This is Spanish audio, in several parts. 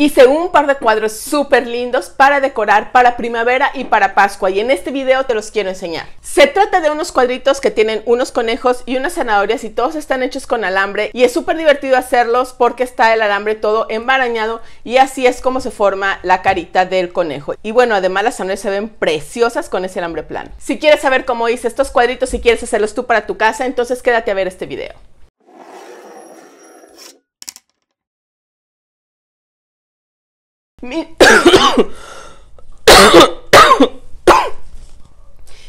Hice un par de cuadros súper lindos para decorar para primavera y para Pascua y en este video te los quiero enseñar. Se trata de unos cuadritos que tienen unos conejos y unas zanahorias y todos están hechos con alambre y es súper divertido hacerlos porque está el alambre todo embarañado y así es como se forma la carita del conejo. Y bueno, además las zanahorias se ven preciosas con ese alambre plano. Si quieres saber cómo hice estos cuadritos, y quieres hacerlos tú para tu casa, entonces quédate a ver este video.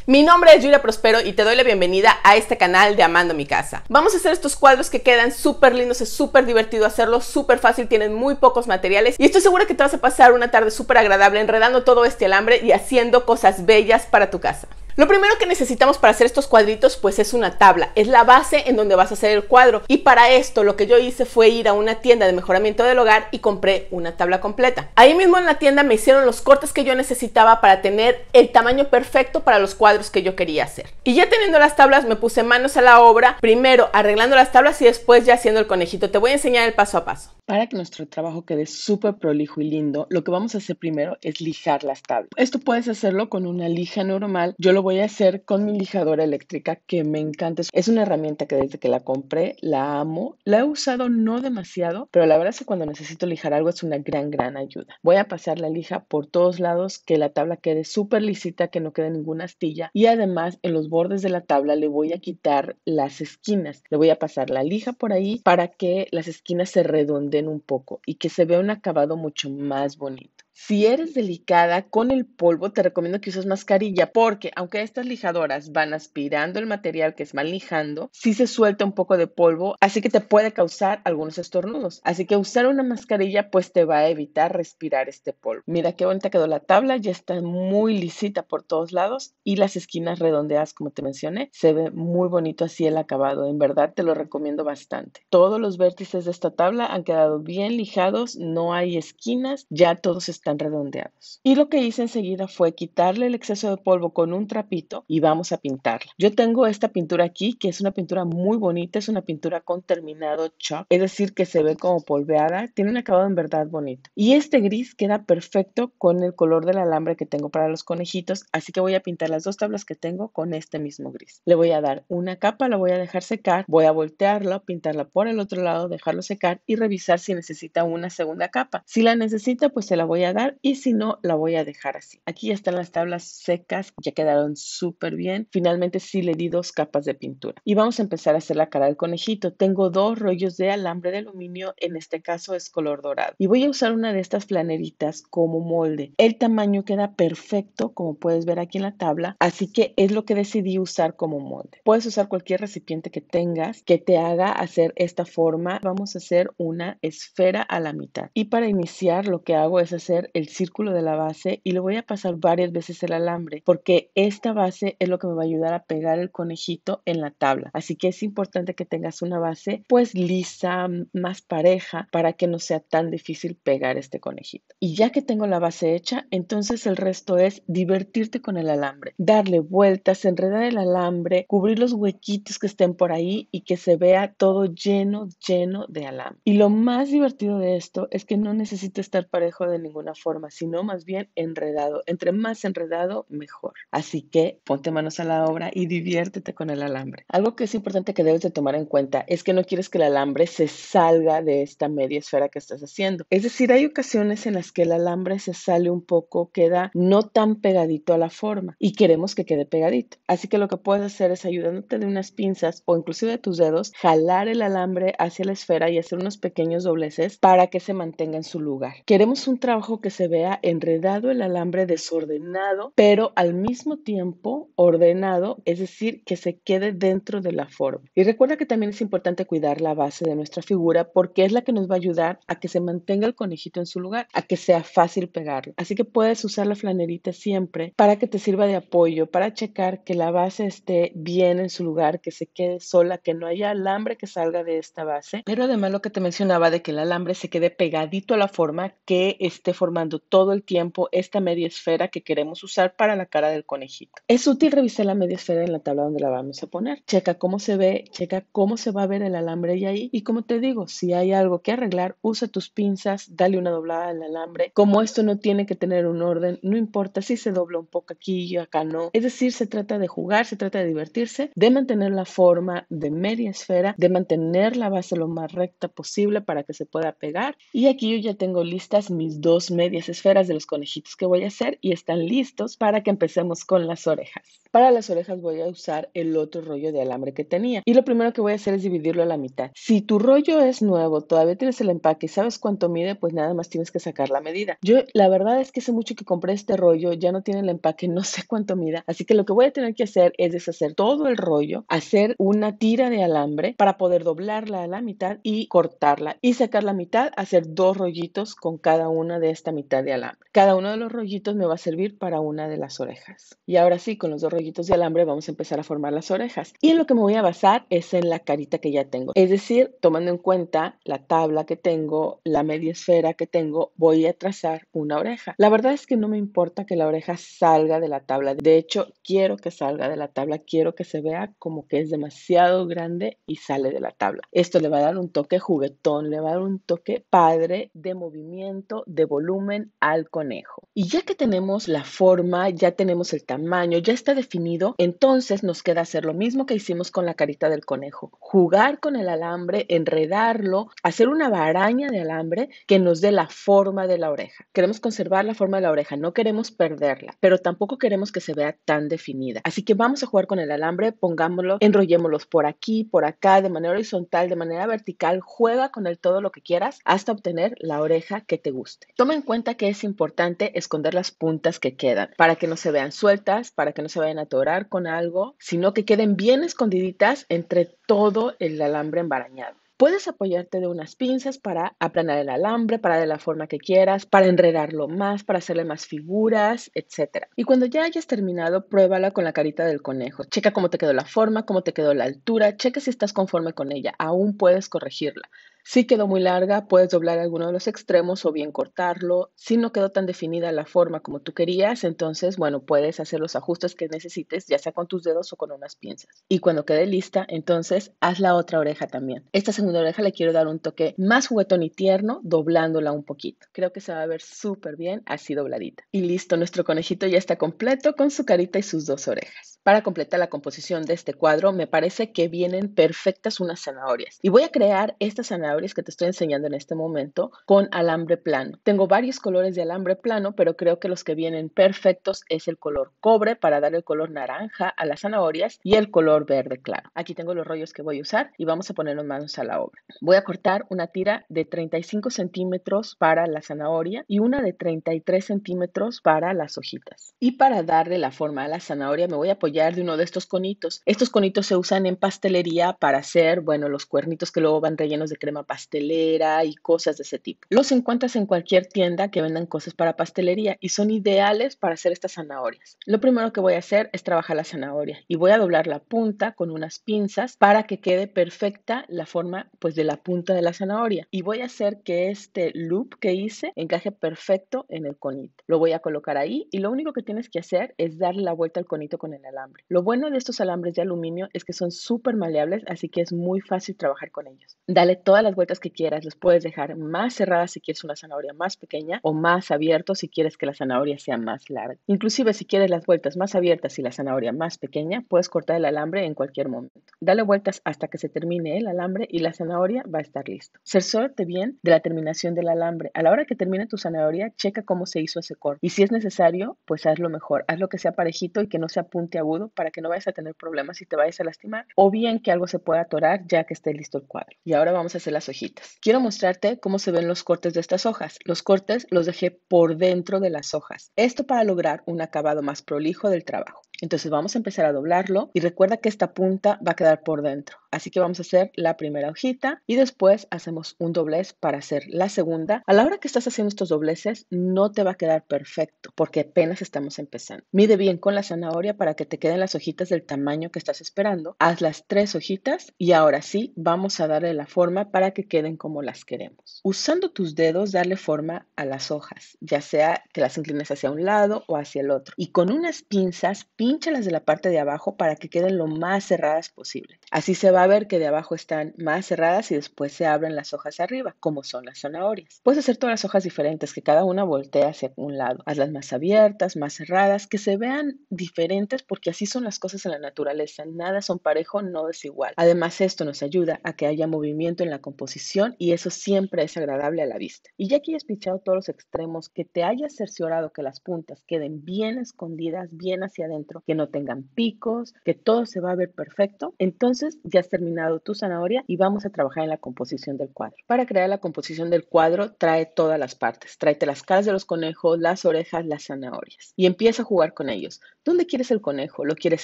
Mi... nombre es Julia Prospero y te doy la bienvenida a este canal de Amando mi casa. Vamos a hacer estos cuadros que quedan súper lindos, es súper divertido hacerlo, súper fácil, tienen muy pocos materiales y estoy segura que te vas a pasar una tarde súper agradable enredando todo este alambre y haciendo cosas bellas para tu casa. Lo primero que necesitamos para hacer estos cuadritos pues es una tabla, es la base en donde vas a hacer el cuadro y para esto lo que yo hice fue ir a una tienda de mejoramiento del hogar y compré una tabla completa. Ahí mismo en la tienda me hicieron los cortes que yo necesitaba para tener el tamaño perfecto para los cuadros que yo quería hacer. Y ya teniendo las tablas me puse manos a la obra, primero arreglando las tablas y después ya haciendo el conejito. Te voy a enseñar el paso a paso. Para que nuestro trabajo quede súper prolijo y lindo, lo que vamos a hacer primero es lijar las tablas. Esto puedes hacerlo con una lija normal, yo lo voy voy a hacer con mi lijadora eléctrica que me encanta. Es una herramienta que desde que la compré la amo. La he usado no demasiado, pero la verdad es que cuando necesito lijar algo es una gran, gran ayuda. Voy a pasar la lija por todos lados, que la tabla quede súper lisita, que no quede ninguna astilla. Y además en los bordes de la tabla le voy a quitar las esquinas. Le voy a pasar la lija por ahí para que las esquinas se redondeen un poco y que se vea un acabado mucho más bonito. Si eres delicada con el polvo, te recomiendo que uses mascarilla porque aunque estas lijadoras van aspirando el material que es mal lijando, si se suelta un poco de polvo, así que te puede causar algunos estornudos. Así que usar una mascarilla pues te va a evitar respirar este polvo. Mira qué bonita quedó la tabla, ya está muy lisita por todos lados y las esquinas redondeadas como te mencioné, se ve muy bonito así el acabado. En verdad te lo recomiendo bastante. Todos los vértices de esta tabla han quedado bien lijados, no hay esquinas, ya todos están redondeados. Y lo que hice enseguida fue quitarle el exceso de polvo con un trapito y vamos a pintarla. Yo tengo esta pintura aquí, que es una pintura muy bonita, es una pintura con terminado chalk, es decir, que se ve como polveada, tiene un acabado en verdad bonito. Y este gris queda perfecto con el color del alambre que tengo para los conejitos, así que voy a pintar las dos tablas que tengo con este mismo gris. Le voy a dar una capa, la voy a dejar secar, voy a voltearla, pintarla por el otro lado, dejarlo secar y revisar si necesita una segunda capa. Si la necesita, pues se la voy a y si no, la voy a dejar así. Aquí ya están las tablas secas, ya quedaron súper bien. Finalmente sí le di dos capas de pintura. Y vamos a empezar a hacer la cara del conejito. Tengo dos rollos de alambre de aluminio, en este caso es color dorado. Y voy a usar una de estas planeritas como molde. El tamaño queda perfecto, como puedes ver aquí en la tabla, así que es lo que decidí usar como molde. Puedes usar cualquier recipiente que tengas que te haga hacer esta forma. Vamos a hacer una esfera a la mitad. Y para iniciar lo que hago es hacer el círculo de la base y le voy a pasar varias veces el alambre porque esta base es lo que me va a ayudar a pegar el conejito en la tabla. Así que es importante que tengas una base pues lisa, más pareja para que no sea tan difícil pegar este conejito. Y ya que tengo la base hecha, entonces el resto es divertirte con el alambre, darle vueltas, enredar el alambre, cubrir los huequitos que estén por ahí y que se vea todo lleno, lleno de alambre. Y lo más divertido de esto es que no necesita estar parejo de ninguna forma, sino más bien enredado. Entre más enredado, mejor. Así que ponte manos a la obra y diviértete con el alambre. Algo que es importante que debes de tomar en cuenta es que no quieres que el alambre se salga de esta media esfera que estás haciendo. Es decir, hay ocasiones en las que el alambre se sale un poco, queda no tan pegadito a la forma y queremos que quede pegadito. Así que lo que puedes hacer es ayudándote de unas pinzas o inclusive de tus dedos, jalar el alambre hacia la esfera y hacer unos pequeños dobleces para que se mantenga en su lugar. Queremos un trabajo que se vea enredado el alambre desordenado, pero al mismo tiempo ordenado, es decir, que se quede dentro de la forma. Y recuerda que también es importante cuidar la base de nuestra figura porque es la que nos va a ayudar a que se mantenga el conejito en su lugar, a que sea fácil pegarlo. Así que puedes usar la flanerita siempre para que te sirva de apoyo, para checar que la base esté bien en su lugar, que se quede sola, que no haya alambre que salga de esta base. Pero además lo que te mencionaba de que el alambre se quede pegadito a la forma que esté formado formando todo el tiempo esta media esfera que queremos usar para la cara del conejito. Es útil revisar la media esfera en la tabla donde la vamos a poner. Checa cómo se ve, checa cómo se va a ver el alambre y ahí. Y como te digo, si hay algo que arreglar, usa tus pinzas, dale una doblada al alambre. Como esto no tiene que tener un orden, no importa si se dobla un poco aquí y acá no. Es decir, se trata de jugar, se trata de divertirse, de mantener la forma de media esfera, de mantener la base lo más recta posible para que se pueda pegar. Y aquí yo ya tengo listas mis dos medias esferas de los conejitos que voy a hacer y están listos para que empecemos con las orejas. Para las orejas voy a usar el otro rollo de alambre que tenía y lo primero que voy a hacer es dividirlo a la mitad. Si tu rollo es nuevo, todavía tienes el empaque y sabes cuánto mide, pues nada más tienes que sacar la medida. Yo la verdad es que hace mucho que compré este rollo, ya no tiene el empaque, no sé cuánto mida, así que lo que voy a tener que hacer es deshacer todo el rollo, hacer una tira de alambre para poder doblarla a la mitad y cortarla y sacar la mitad, hacer dos rollitos con cada una de estas mitad de alambre. Cada uno de los rollitos me va a servir para una de las orejas. Y ahora sí, con los dos rollitos de alambre vamos a empezar a formar las orejas. Y en lo que me voy a basar es en la carita que ya tengo. Es decir, tomando en cuenta la tabla que tengo, la media esfera que tengo, voy a trazar una oreja. La verdad es que no me importa que la oreja salga de la tabla. De hecho, quiero que salga de la tabla. Quiero que se vea como que es demasiado grande y sale de la tabla. Esto le va a dar un toque juguetón, le va a dar un toque padre de movimiento, de volumen al conejo. Y ya que tenemos la forma, ya tenemos el tamaño, ya está definido, entonces nos queda hacer lo mismo que hicimos con la carita del conejo. Jugar con el alambre, enredarlo, hacer una varaña de alambre que nos dé la forma de la oreja. Queremos conservar la forma de la oreja, no queremos perderla, pero tampoco queremos que se vea tan definida. Así que vamos a jugar con el alambre, pongámoslo, enrollémoslo por aquí, por acá, de manera horizontal, de manera vertical, juega con él todo lo que quieras hasta obtener la oreja que te guste. Toma cuenta que es importante esconder las puntas que quedan para que no se vean sueltas, para que no se vayan a atorar con algo, sino que queden bien escondiditas entre todo el alambre embarañado. Puedes apoyarte de unas pinzas para aplanar el alambre, para de la forma que quieras, para enredarlo más, para hacerle más figuras, etcétera. Y cuando ya hayas terminado, pruébala con la carita del conejo. Checa cómo te quedó la forma, cómo te quedó la altura, checa si estás conforme con ella. Aún puedes corregirla. Si quedó muy larga, puedes doblar alguno de los extremos o bien cortarlo. Si no quedó tan definida la forma como tú querías, entonces, bueno, puedes hacer los ajustes que necesites, ya sea con tus dedos o con unas pinzas. Y cuando quede lista, entonces, haz la otra oreja también. Esta segunda oreja le quiero dar un toque más juguetón y tierno, doblándola un poquito. Creo que se va a ver súper bien así dobladita. Y listo, nuestro conejito ya está completo con su carita y sus dos orejas. Para completar la composición de este cuadro, me parece que vienen perfectas unas zanahorias. Y voy a crear estas zanahorias que te estoy enseñando en este momento con alambre plano. Tengo varios colores de alambre plano, pero creo que los que vienen perfectos es el color cobre para dar el color naranja a las zanahorias y el color verde claro. Aquí tengo los rollos que voy a usar y vamos a ponernos manos a la obra. Voy a cortar una tira de 35 centímetros para la zanahoria y una de 33 centímetros para las hojitas. Y para darle la forma a la zanahoria me voy a de uno de estos conitos. Estos conitos se usan en pastelería para hacer, bueno, los cuernitos que luego van rellenos de crema pastelera y cosas de ese tipo. Los encuentras en cualquier tienda que vendan cosas para pastelería y son ideales para hacer estas zanahorias. Lo primero que voy a hacer es trabajar la zanahoria y voy a doblar la punta con unas pinzas para que quede perfecta la forma pues de la punta de la zanahoria y voy a hacer que este loop que hice encaje perfecto en el conito. Lo voy a colocar ahí y lo único que tienes que hacer es darle la vuelta al conito con el lo bueno de estos alambres de aluminio es que son súper maleables, así que es muy fácil trabajar con ellos. Dale todas las vueltas que quieras, los puedes dejar más cerradas si quieres una zanahoria más pequeña o más abiertos si quieres que la zanahoria sea más larga. Inclusive si quieres las vueltas más abiertas y la zanahoria más pequeña, puedes cortar el alambre en cualquier momento. Dale vueltas hasta que se termine el alambre y la zanahoria va a estar listo. Cerciórate bien de la terminación del alambre. A la hora que termine tu zanahoria, checa cómo se hizo ese corte. Y si es necesario, pues hazlo mejor. Haz lo que sea parejito y que no se apunte a para que no vayas a tener problemas y te vayas a lastimar, o bien que algo se pueda atorar ya que esté listo el cuadro. Y ahora vamos a hacer las hojitas. Quiero mostrarte cómo se ven los cortes de estas hojas. Los cortes los dejé por dentro de las hojas. Esto para lograr un acabado más prolijo del trabajo. Entonces vamos a empezar a doblarlo y recuerda que esta punta va a quedar por dentro. Así que vamos a hacer la primera hojita y después hacemos un doblez para hacer la segunda. A la hora que estás haciendo estos dobleces no te va a quedar perfecto porque apenas estamos empezando. Mide bien con la zanahoria para que te queden las hojitas del tamaño que estás esperando. Haz las tres hojitas y ahora sí vamos a darle la forma para que queden como las queremos. Usando tus dedos darle forma a las hojas, ya sea que las inclines hacia un lado o hacia el otro. Y con unas pinzas, pinzas las de la parte de abajo para que queden lo más cerradas posible. Así se va a ver que de abajo están más cerradas y después se abren las hojas arriba, como son las zanahorias. Puedes hacer todas las hojas diferentes, que cada una voltee hacia un lado. Hazlas más abiertas, más cerradas, que se vean diferentes porque así son las cosas en la naturaleza. Nada son parejo, no desigual. Además, esto nos ayuda a que haya movimiento en la composición y eso siempre es agradable a la vista. Y ya que hayas pinchado todos los extremos, que te hayas cerciorado que las puntas queden bien escondidas, bien hacia adentro, que no tengan picos, que todo se va a ver perfecto. Entonces ya has terminado tu zanahoria y vamos a trabajar en la composición del cuadro. Para crear la composición del cuadro, trae todas las partes. Tráete las caras de los conejos, las orejas, las zanahorias y empieza a jugar con ellos. ¿Dónde quieres el conejo? ¿Lo quieres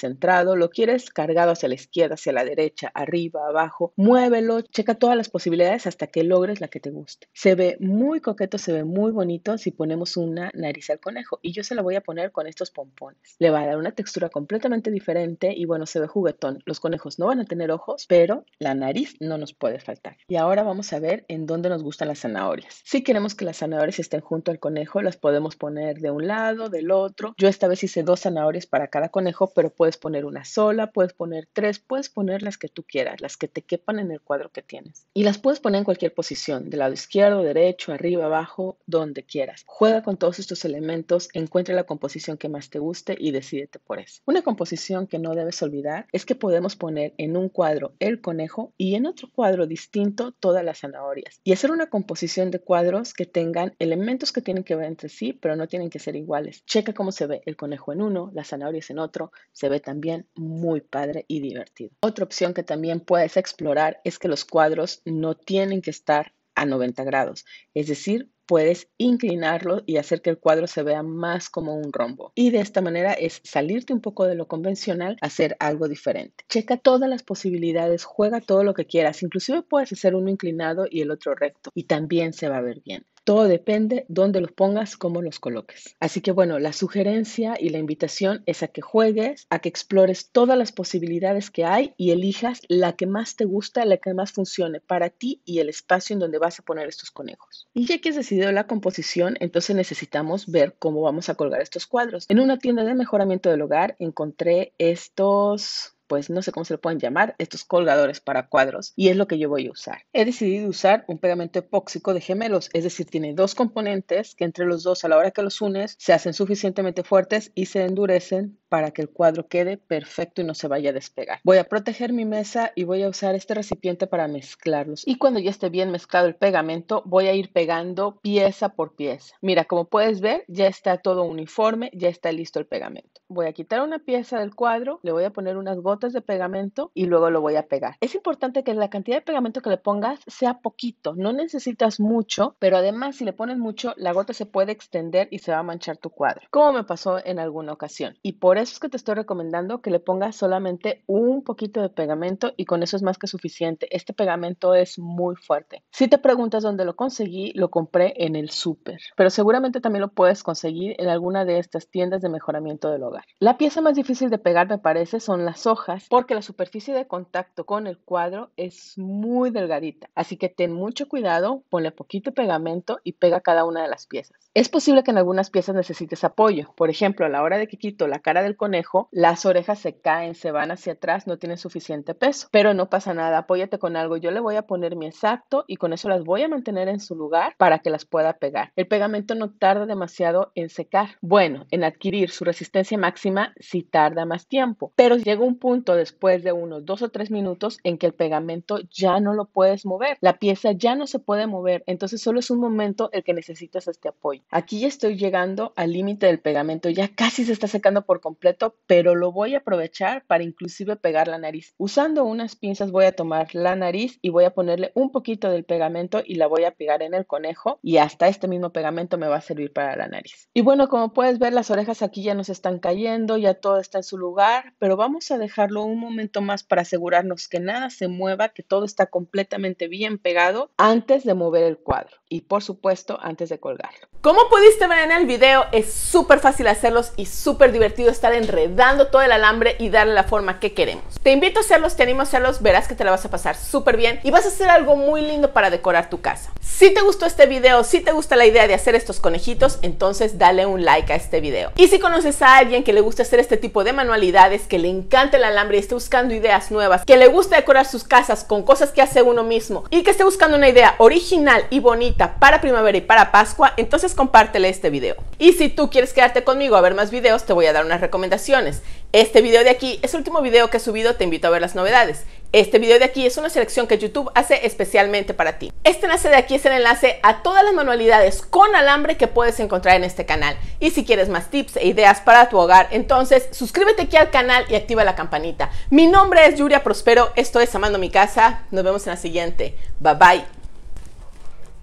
centrado? ¿Lo quieres cargado hacia la izquierda, hacia la derecha, arriba, abajo? Muévelo, checa todas las posibilidades hasta que logres la que te guste. Se ve muy coqueto, se ve muy bonito si ponemos una nariz al conejo y yo se la voy a poner con estos pompones. Le va a dar una textura completamente diferente y bueno, se ve juguetón. Los conejos no van a tener ojos, pero la nariz no nos puede faltar. Y ahora vamos a ver en dónde nos gustan las zanahorias. Si queremos que las zanahorias estén junto al conejo, las podemos poner de un lado, del otro. Yo esta vez hice dos zanahorias para cada conejo, pero puedes poner una sola, puedes poner tres, puedes poner las que tú quieras, las que te quepan en el cuadro que tienes. Y las puedes poner en cualquier posición, del lado izquierdo, derecho, arriba, abajo, donde quieras. Juega con todos estos elementos, encuentra la composición que más te guste y decídete por una composición que no debes olvidar es que podemos poner en un cuadro el conejo y en otro cuadro distinto todas las zanahorias y hacer una composición de cuadros que tengan elementos que tienen que ver entre sí, pero no tienen que ser iguales. Checa cómo se ve el conejo en uno, las zanahorias en otro, se ve también muy padre y divertido. Otra opción que también puedes explorar es que los cuadros no tienen que estar a 90 grados, es decir, puedes inclinarlo y hacer que el cuadro se vea más como un rombo. Y de esta manera es salirte un poco de lo convencional, hacer algo diferente. Checa todas las posibilidades, juega todo lo que quieras, inclusive puedes hacer uno inclinado y el otro recto y también se va a ver bien. Todo depende dónde los pongas, cómo los coloques. Así que bueno, la sugerencia y la invitación es a que juegues, a que explores todas las posibilidades que hay y elijas la que más te gusta, la que más funcione para ti y el espacio en donde vas a poner estos conejos. Y ya que has decidido la composición, entonces necesitamos ver cómo vamos a colgar estos cuadros. En una tienda de mejoramiento del hogar encontré estos pues no sé cómo se le pueden llamar, estos colgadores para cuadros, y es lo que yo voy a usar. He decidido usar un pegamento epóxico de gemelos, es decir, tiene dos componentes que entre los dos a la hora que los unes se hacen suficientemente fuertes y se endurecen para que el cuadro quede perfecto y no se vaya a despegar. Voy a proteger mi mesa y voy a usar este recipiente para mezclarlos. Y cuando ya esté bien mezclado el pegamento, voy a ir pegando pieza por pieza. Mira, como puedes ver, ya está todo uniforme, ya está listo el pegamento. Voy a quitar una pieza del cuadro, le voy a poner unas gotas de pegamento y luego lo voy a pegar. Es importante que la cantidad de pegamento que le pongas sea poquito, no necesitas mucho, pero además si le pones mucho, la gota se puede extender y se va a manchar tu cuadro, como me pasó en alguna ocasión. Y por por eso es que te estoy recomendando que le pongas solamente un poquito de pegamento y con eso es más que suficiente. Este pegamento es muy fuerte. Si te preguntas dónde lo conseguí, lo compré en el súper, pero seguramente también lo puedes conseguir en alguna de estas tiendas de mejoramiento del hogar. La pieza más difícil de pegar, me parece, son las hojas, porque la superficie de contacto con el cuadro es muy delgadita. Así que ten mucho cuidado, ponle poquito pegamento y pega cada una de las piezas. Es posible que en algunas piezas necesites apoyo. Por ejemplo, a la hora de que quito la cara el conejo, las orejas se caen, se van hacia atrás, no tienen suficiente peso. Pero no pasa nada, apóyate con algo. Yo le voy a poner mi exacto y con eso las voy a mantener en su lugar para que las pueda pegar. El pegamento no tarda demasiado en secar. Bueno, en adquirir su resistencia máxima si tarda más tiempo, pero llega un punto después de unos dos o tres minutos en que el pegamento ya no lo puedes mover. La pieza ya no se puede mover, entonces solo es un momento el que necesitas este apoyo. Aquí ya estoy llegando al límite del pegamento, ya casi se está secando por completo completo, pero lo voy a aprovechar para inclusive pegar la nariz. Usando unas pinzas voy a tomar la nariz y voy a ponerle un poquito del pegamento y la voy a pegar en el conejo y hasta este mismo pegamento me va a servir para la nariz. Y bueno, como puedes ver, las orejas aquí ya nos están cayendo, ya todo está en su lugar, pero vamos a dejarlo un momento más para asegurarnos que nada se mueva, que todo está completamente bien pegado antes de mover el cuadro y por supuesto antes de colgarlo. Como pudiste ver en el video, es súper fácil hacerlos y súper divertido estar enredando todo el alambre y darle la forma que queremos. Te invito a hacerlos, te animo a hacerlos, verás que te la vas a pasar súper bien y vas a hacer algo muy lindo para decorar tu casa. Si te gustó este video, si te gusta la idea de hacer estos conejitos, entonces dale un like a este video. Y si conoces a alguien que le gusta hacer este tipo de manualidades, que le encanta el alambre y esté buscando ideas nuevas, que le gusta decorar sus casas con cosas que hace uno mismo y que esté buscando una idea original y bonita para primavera y para Pascua, entonces compártele este video. Y si tú quieres quedarte conmigo a ver más videos, te voy a dar una recomendación recomendaciones. Este video de aquí es el último video que he subido, te invito a ver las novedades. Este video de aquí es una selección que YouTube hace especialmente para ti. Este enlace de aquí es el enlace a todas las manualidades con alambre que puedes encontrar en este canal. Y si quieres más tips e ideas para tu hogar, entonces suscríbete aquí al canal y activa la campanita. Mi nombre es Yuria Prospero, esto es Amando mi casa. Nos vemos en la siguiente. Bye bye.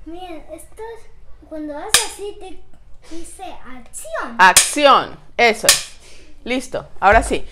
Miren, esto es, cuando haces así te dice acción. Acción, eso es. Listo, ahora sí.